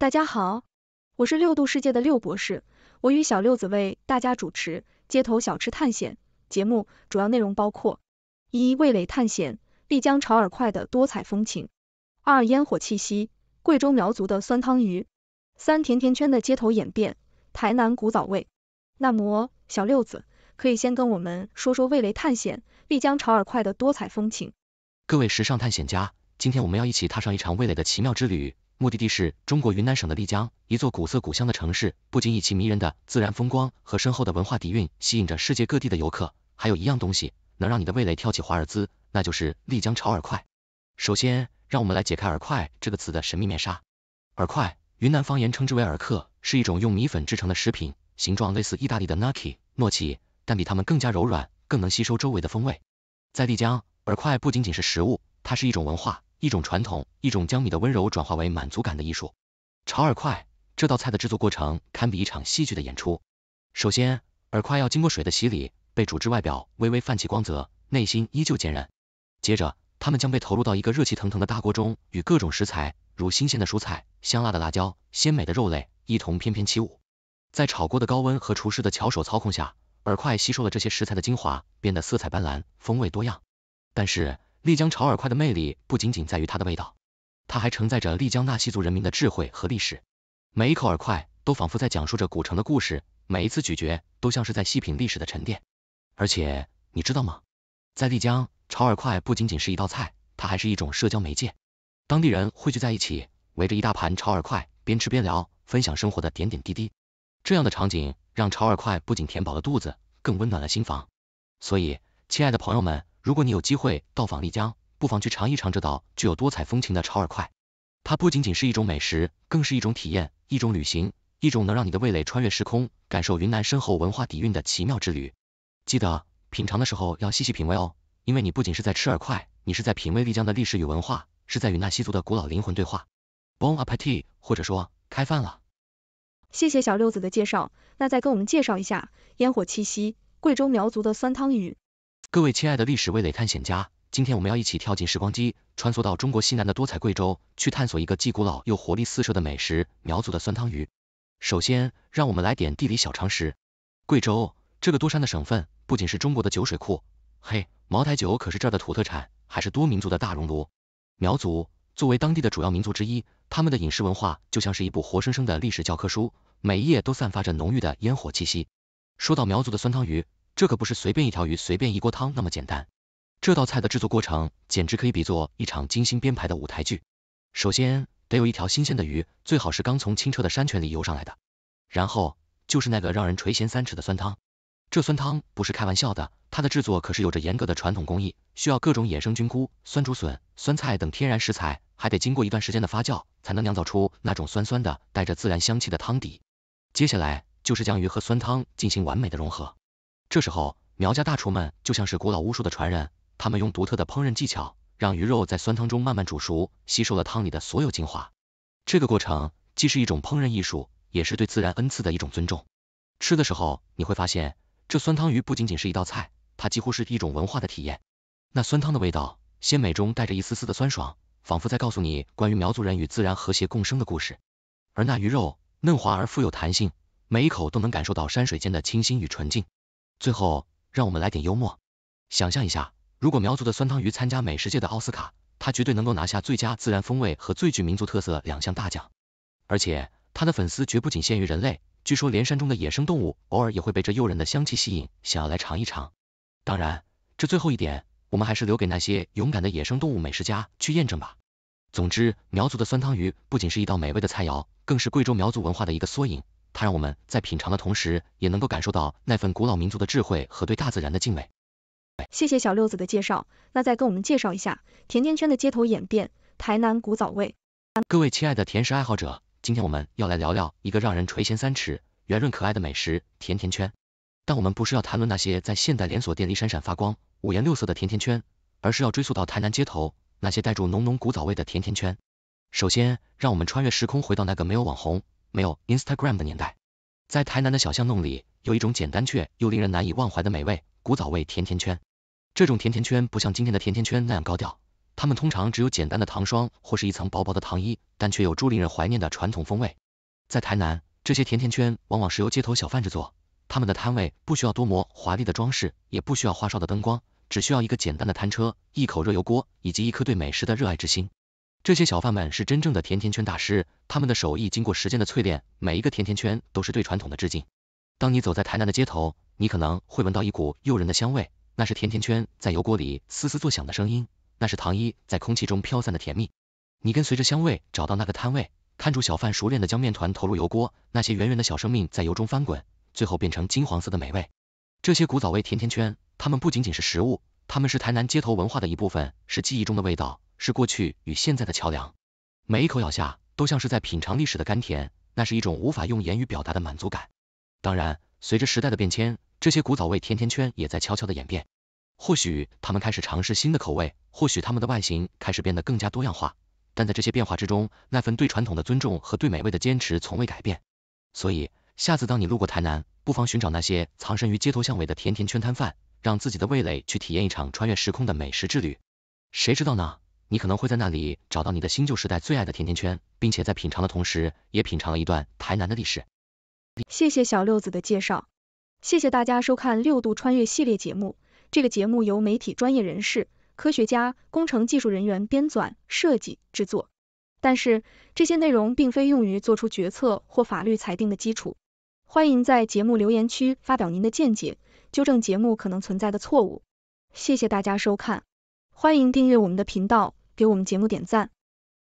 大家好，我是六度世界的六博士，我与小六子为大家主持街头小吃探险节目，主要内容包括：一、味蕾探险，丽江炒饵块的多彩风情；二、烟火气息，贵州苗族的酸汤鱼；三、甜甜圈的街头演变，台南古早味。那么，小六子可以先跟我们说说味蕾探险，丽江炒饵块的多彩风情。各位时尚探险家，今天我们要一起踏上一场味蕾的奇妙之旅。目的地是中国云南省的丽江，一座古色古香的城市，不仅以其迷人的自然风光和深厚的文化底蕴吸引着世界各地的游客，还有一样东西能让你的味蕾跳起华尔兹，那就是丽江炒饵块。首先，让我们来解开饵块这个词的神秘面纱。饵块，云南方言称之为饵客，是一种用米粉制成的食品，形状类似意大利的 nucky 诺奇，但比它们更加柔软，更能吸收周围的风味。在丽江，饵块不仅仅是食物，它是一种文化。一种传统，一种将米的温柔转化为满足感的艺术。炒饵块，这道菜的制作过程堪比一场戏剧的演出。首先，饵块要经过水的洗礼，被煮至外表微微泛起光泽，内心依旧坚韧。接着，它们将被投入到一个热气腾腾的大锅中，与各种食材如新鲜的蔬菜、香辣的辣椒、鲜美的肉类一同翩翩起舞。在炒锅的高温和厨师的巧手操控下，饵块吸收了这些食材的精华，变得色彩斑斓，风味多样。但是，丽江炒饵块的魅力不仅仅在于它的味道，它还承载着丽江纳西族人民的智慧和历史。每一口饵块都仿佛在讲述着古城的故事，每一次咀嚼都像是在细品历史的沉淀。而且，你知道吗？在丽江，炒饵块不仅仅是一道菜，它还是一种社交媒介。当地人汇聚在一起，围着一大盘炒饵块，边吃边聊，分享生活的点点滴滴。这样的场景让炒饵块不仅填饱了肚子，更温暖了心房。所以，亲爱的朋友们。如果你有机会到访丽江，不妨去尝一尝这道具有多彩风情的炒饵块。它不仅仅是一种美食，更是一种体验，一种旅行，一种能让你的味蕾穿越时空，感受云南深厚文化底蕴的奇妙之旅。记得品尝的时候要细细品味哦，因为你不仅是在吃饵块，你是在品味丽江的历史与文化，是在与纳西族的古老灵魂对话。Bon appetit，或者说开饭了。谢谢小六子的介绍，那再跟我们介绍一下烟火气息，贵州苗族的酸汤鱼。各位亲爱的历史味蕾探险家，今天我们要一起跳进时光机，穿梭到中国西南的多彩贵州，去探索一个既古老又活力四射的美食——苗族的酸汤鱼。首先，让我们来点地理小常识。贵州这个多山的省份，不仅是中国的酒水库，嘿，茅台酒可是这儿的土特产，还是多民族的大熔炉。苗族作为当地的主要民族之一，他们的饮食文化就像是一部活生生的历史教科书，每一页都散发着浓郁的烟火气息。说到苗族的酸汤鱼，这可不是随便一条鱼、随便一锅汤那么简单。这道菜的制作过程简直可以比作一场精心编排的舞台剧。首先得有一条新鲜的鱼，最好是刚从清澈的山泉里游上来的。然后就是那个让人垂涎三尺的酸汤。这酸汤不是开玩笑的，它的制作可是有着严格的传统工艺，需要各种野生菌菇、酸竹笋、酸菜等天然食材，还得经过一段时间的发酵，才能酿造出那种酸酸的、带着自然香气的汤底。接下来就是将鱼和酸汤进行完美的融合。这时候，苗家大厨们就像是古老巫术的传人，他们用独特的烹饪技巧，让鱼肉在酸汤中慢慢煮熟，吸收了汤里的所有精华。这个过程既是一种烹饪艺术，也是对自然恩赐的一种尊重。吃的时候，你会发现，这酸汤鱼不仅仅是一道菜，它几乎是一种文化的体验。那酸汤的味道，鲜美中带着一丝丝的酸爽，仿佛在告诉你关于苗族人与自然和谐共生的故事。而那鱼肉嫩滑而富有弹性，每一口都能感受到山水间的清新与纯净。最后，让我们来点幽默。想象一下，如果苗族的酸汤鱼参加美食界的奥斯卡，它绝对能够拿下最佳自然风味和最具民族特色两项大奖。而且，它的粉丝绝不仅限于人类，据说连山中的野生动物偶尔也会被这诱人的香气吸引，想要来尝一尝。当然，这最后一点，我们还是留给那些勇敢的野生动物美食家去验证吧。总之，苗族的酸汤鱼不仅是一道美味的菜肴，更是贵州苗族文化的一个缩影。它让我们在品尝的同时，也能够感受到那份古老民族的智慧和对大自然的敬畏。谢谢小六子的介绍，那再跟我们介绍一下甜甜圈的街头演变，台南古早味。各位亲爱的甜食爱好者，今天我们要来聊聊一个让人垂涎三尺、圆润可爱的美食——甜甜圈。但我们不是要谈论那些在现代连锁店里闪闪发光、五颜六色的甜甜圈，而是要追溯到台南街头那些带住浓浓古早味的甜甜圈。首先，让我们穿越时空回到那个没有网红。没有 Instagram 的年代，在台南的小巷弄里，有一种简单却又令人难以忘怀的美味——古早味甜甜圈。这种甜甜圈不像今天的甜甜圈那样高调，它们通常只有简单的糖霜或是一层薄薄的糖衣，但却有助令人怀念的传统风味。在台南，这些甜甜圈往往是由街头小贩制作，他们的摊位不需要多么华丽的装饰，也不需要花哨的灯光，只需要一个简单的摊车、一口热油锅以及一颗对美食的热爱之心。这些小贩们是真正的甜甜圈大师，他们的手艺经过时间的淬炼，每一个甜甜圈都是对传统的致敬。当你走在台南的街头，你可能会闻到一股诱人的香味，那是甜甜圈在油锅里嘶嘶作响的声音，那是糖衣在空气中飘散的甜蜜。你跟随着香味找到那个摊位，看住小贩熟练地将面团投入油锅，那些圆圆的小生命在油中翻滚，最后变成金黄色的美味。这些古早味甜甜圈，它们不仅仅是食物，它们是台南街头文化的一部分，是记忆中的味道。是过去与现在的桥梁，每一口咬下都像是在品尝历史的甘甜，那是一种无法用言语表达的满足感。当然，随着时代的变迁，这些古早味甜甜圈也在悄悄的演变。或许他们开始尝试新的口味，或许他们的外形开始变得更加多样化。但在这些变化之中，那份对传统的尊重和对美味的坚持从未改变。所以，下次当你路过台南，不妨寻找那些藏身于街头巷尾的甜甜圈摊贩，让自己的味蕾去体验一场穿越时空的美食之旅。谁知道呢？你可能会在那里找到你的新旧时代最爱的甜甜圈，并且在品尝的同时，也品尝了一段台南的历史。谢谢小六子的介绍，谢谢大家收看六度穿越系列节目。这个节目由媒体专业人士、科学家、工程技术人员编纂、设计、制作，但是这些内容并非用于做出决策或法律裁定的基础。欢迎在节目留言区发表您的见解，纠正节目可能存在的错误。谢谢大家收看，欢迎订阅我们的频道。给我们节目点赞。